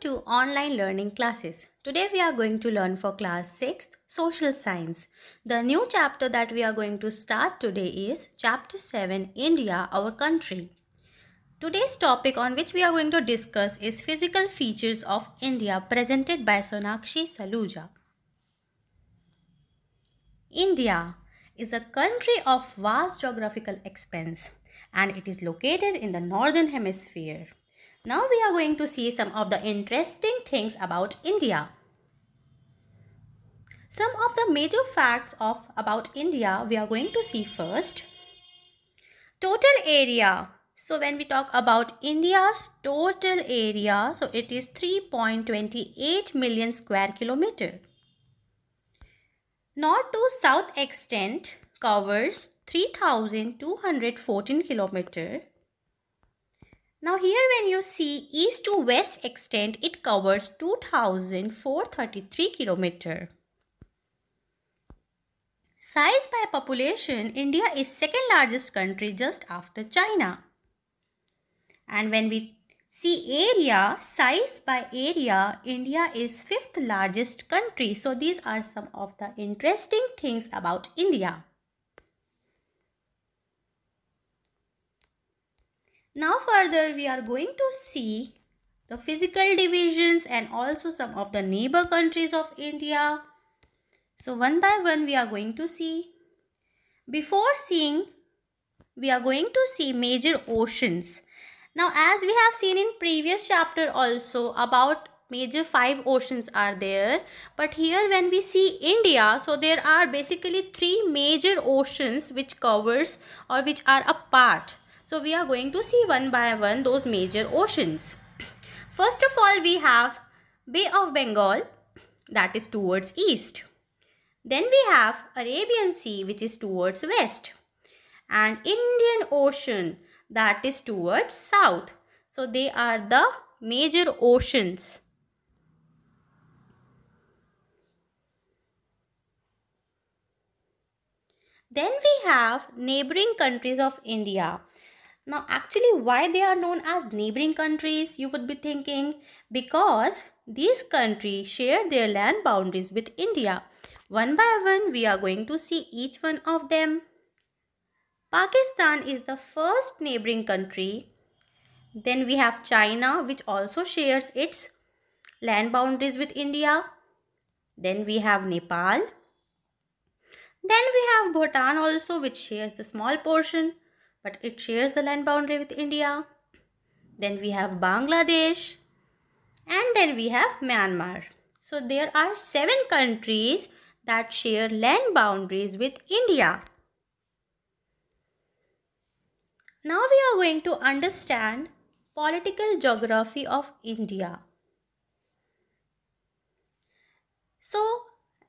to online learning classes. Today we are going to learn for class 6 social science. The new chapter that we are going to start today is chapter 7 India our country. Today's topic on which we are going to discuss is physical features of India presented by Sonakshi Saluja. India is a country of vast geographical expanse and it is located in the northern hemisphere. Now we are going to see some of the interesting things about India. Some of the major facts of about India we are going to see first. Total area. So when we talk about India's total area, so it is 3.28 million square kilometer. North to south extent covers 3214 kilometer now here when you see east to west extent, it covers 2,433 kilometer. Size by population, India is second largest country just after China. And when we see area, size by area, India is fifth largest country. So these are some of the interesting things about India. Now further we are going to see the physical divisions and also some of the neighbor countries of India. So one by one we are going to see. Before seeing, we are going to see major oceans. Now as we have seen in previous chapter also about major five oceans are there but here when we see India so there are basically three major oceans which covers or which are a part so we are going to see one by one those major oceans. First of all, we have Bay of Bengal that is towards east. Then we have Arabian Sea which is towards west and Indian Ocean that is towards south. So they are the major oceans. Then we have neighboring countries of India now, actually, why they are known as neighboring countries, you would be thinking, because these countries share their land boundaries with India. One by one, we are going to see each one of them. Pakistan is the first neighboring country. Then we have China, which also shares its land boundaries with India. Then we have Nepal. Then we have Bhutan also, which shares the small portion but it shares the land boundary with India. Then we have Bangladesh and then we have Myanmar. So there are seven countries that share land boundaries with India. Now we are going to understand political geography of India. So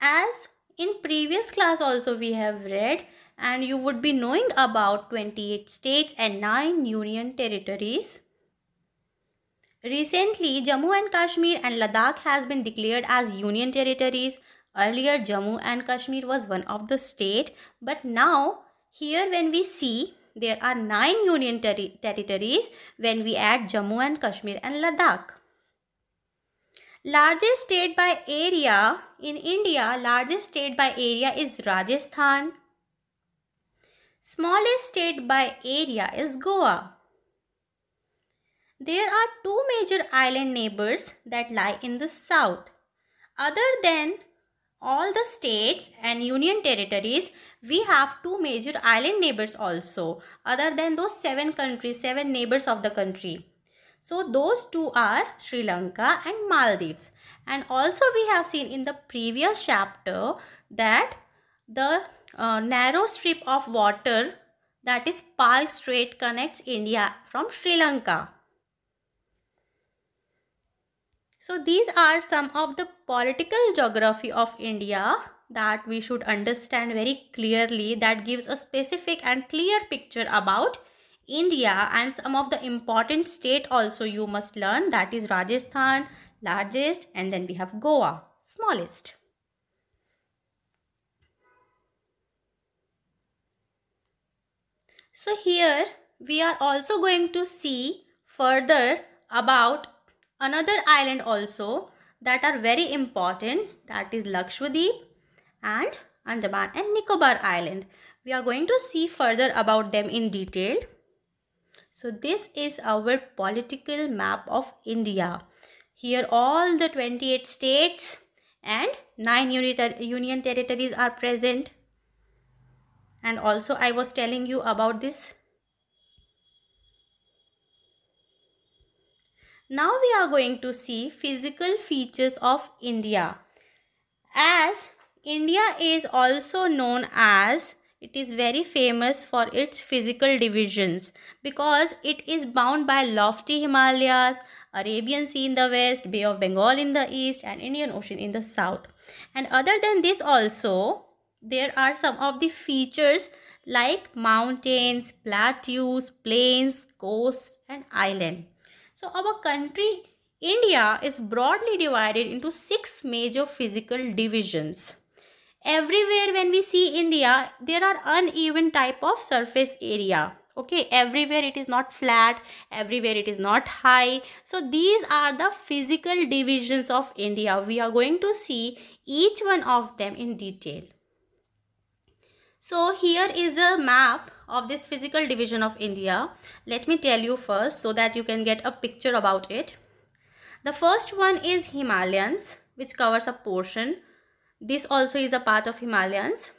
as in previous class also we have read and you would be knowing about 28 states and 9 union territories. Recently, Jammu and Kashmir and Ladakh has been declared as union territories. Earlier, Jammu and Kashmir was one of the state, but now here when we see there are 9 union ter territories when we add Jammu and Kashmir and Ladakh. Largest state by area in India, largest state by area is Rajasthan. Smallest state by area is Goa. There are two major island neighbors that lie in the south. Other than all the states and union territories, we have two major island neighbors also, other than those seven countries, seven neighbors of the country. So those two are Sri Lanka and Maldives. And also we have seen in the previous chapter that the uh, narrow strip of water that is Pal Strait connects India from Sri Lanka. So these are some of the political geography of India that we should understand very clearly that gives a specific and clear picture about India and some of the important state also you must learn that is Rajasthan largest and then we have Goa smallest. So here we are also going to see further about another island also that are very important that is Lakshadweep and Andaman and Nicobar Island. We are going to see further about them in detail. So this is our political map of India. Here all the 28 states and 9 union territories are present and also I was telling you about this. Now we are going to see physical features of India. As India is also known as it is very famous for its physical divisions because it is bound by lofty Himalayas, Arabian Sea in the west, Bay of Bengal in the east and Indian Ocean in the south. And other than this also, there are some of the features like mountains, plateaus, plains, coasts and island. So our country India is broadly divided into six major physical divisions. Everywhere when we see India, there are uneven type of surface area. Okay, everywhere it is not flat, everywhere it is not high. So these are the physical divisions of India. We are going to see each one of them in detail. So here is the map of this physical division of India. Let me tell you first so that you can get a picture about it. The first one is Himalayans which covers a portion. This also is a part of Himalayans.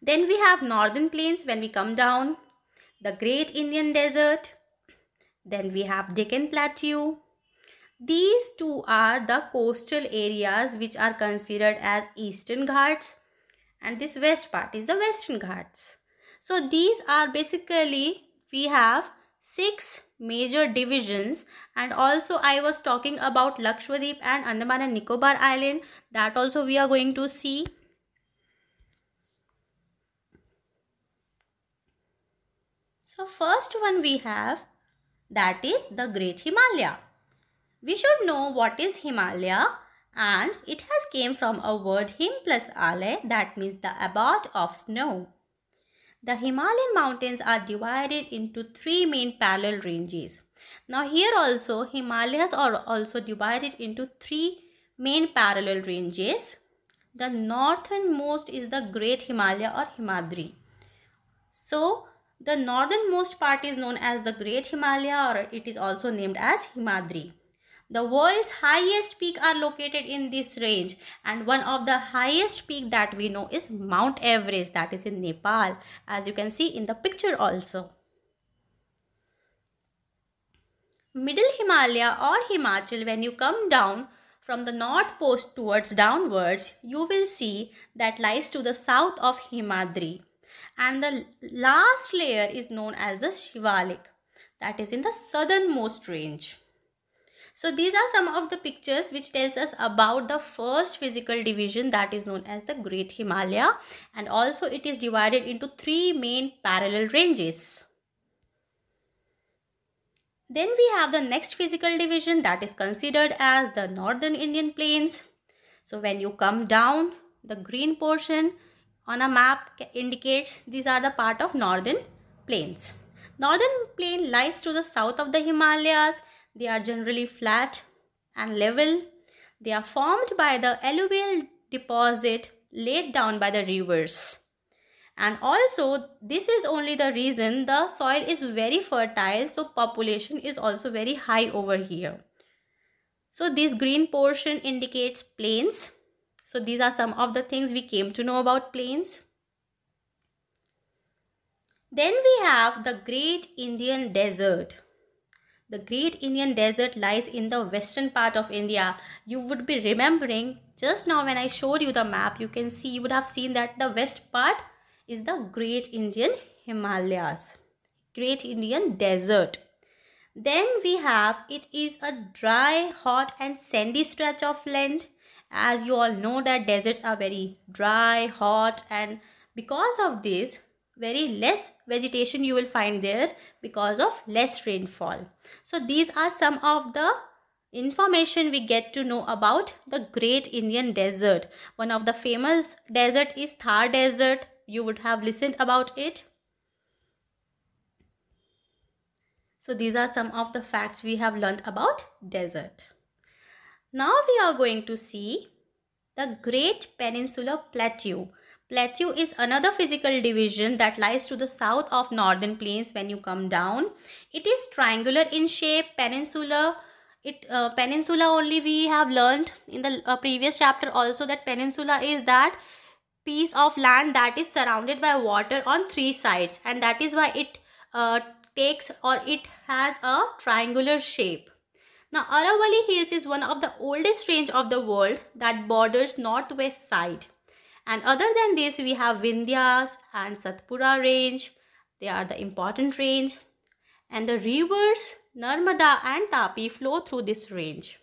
Then we have northern plains when we come down. The Great Indian Desert. Then we have Deccan Plateau. These two are the coastal areas which are considered as Eastern Ghats and this west part is the western ghats so these are basically we have six major divisions and also i was talking about lakshwadeep and andaman and nicobar island that also we are going to see so first one we have that is the great himalaya we should know what is himalaya and it has came from a word him plus ale that means the abode of snow. The Himalayan mountains are divided into three main parallel ranges. Now here also Himalayas are also divided into three main parallel ranges. The northernmost is the Great Himalaya or Himadri. So the northernmost part is known as the Great Himalaya or it is also named as Himadri. The world's highest peak are located in this range and one of the highest peak that we know is Mount Everest that is in Nepal as you can see in the picture also. Middle Himalaya or Himachal when you come down from the north post towards downwards you will see that lies to the south of Himadri and the last layer is known as the Shivalik that is in the southernmost range. So these are some of the pictures which tells us about the first physical division that is known as the Great Himalaya and also it is divided into three main parallel ranges. Then we have the next physical division that is considered as the Northern Indian Plains. So when you come down, the green portion on a map indicates these are the part of Northern Plains. Northern Plain lies to the south of the Himalayas they are generally flat and level. They are formed by the alluvial deposit laid down by the rivers. And also, this is only the reason the soil is very fertile, so population is also very high over here. So this green portion indicates plains. So these are some of the things we came to know about plains. Then we have the Great Indian Desert. The Great Indian Desert lies in the western part of India. You would be remembering just now when I showed you the map, you can see, you would have seen that the west part is the Great Indian Himalayas, Great Indian Desert. Then we have it is a dry, hot, and sandy stretch of land. As you all know, that deserts are very dry, hot, and because of this, very less vegetation you will find there because of less rainfall. So these are some of the information we get to know about the Great Indian Desert. One of the famous desert is Thar Desert. You would have listened about it. So these are some of the facts we have learned about desert. Now we are going to see the Great Peninsular Plateau. Plateau is another physical division that lies to the south of northern plains when you come down. It is triangular in shape, peninsula. It uh, peninsula only we have learned in the uh, previous chapter also that peninsula is that piece of land that is surrounded by water on three sides and that is why it uh, takes or it has a triangular shape. Now Aravalli Hills is one of the oldest range of the world that borders northwest side. And other than this, we have Vindhyas and Satpura range. They are the important range. And the rivers Narmada and Tapi flow through this range.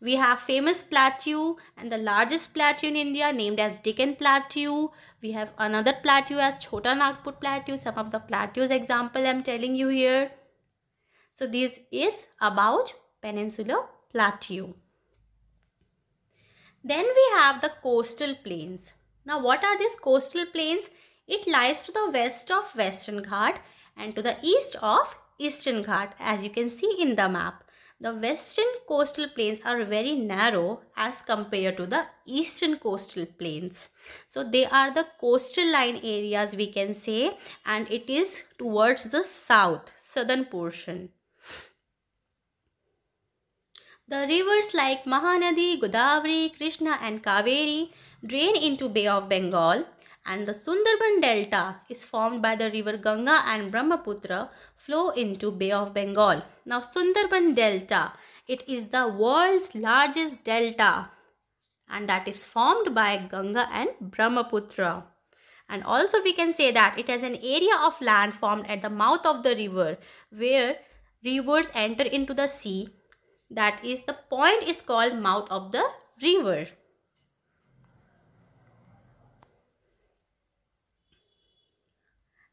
We have famous plateau and the largest plateau in India named as Deccan Plateau. We have another plateau as Chota Nagpur Plateau. Some of the plateaus example I'm telling you here. So this is about peninsula Plateau. Then we have the coastal plains. Now what are these coastal plains? It lies to the west of Western Ghat and to the east of Eastern Ghat as you can see in the map. The western coastal plains are very narrow as compared to the eastern coastal plains. So they are the coastal line areas we can say and it is towards the south, southern portion. The rivers like Mahanadi, Godavari, Krishna and Kaveri drain into Bay of Bengal and the Sundarban Delta is formed by the river Ganga and Brahmaputra flow into Bay of Bengal. Now Sundarban Delta, it is the world's largest delta and that is formed by Ganga and Brahmaputra. And also we can say that it has an area of land formed at the mouth of the river where rivers enter into the sea that is the point is called mouth of the river.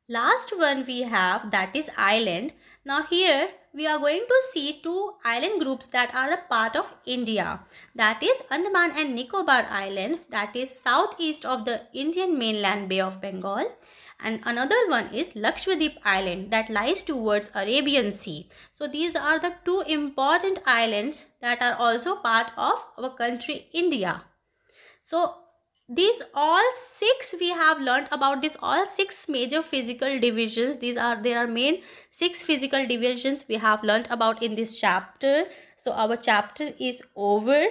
Last one we have that is island. Now here we are going to see two island groups that are a part of India. That is Andaman and Nicobar Island that is southeast of the Indian mainland Bay of Bengal and another one is Lakshadweep Island that lies towards Arabian Sea. So these are the two important islands that are also part of our country India. So these all six we have learned about this all six major physical divisions these are there are main six physical divisions we have learned about in this chapter so our chapter is over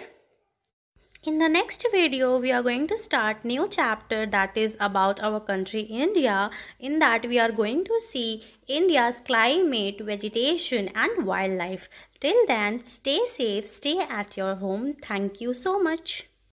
in the next video, we are going to start new chapter that is about our country India. In that, we are going to see India's climate, vegetation and wildlife. Till then, stay safe, stay at your home. Thank you so much.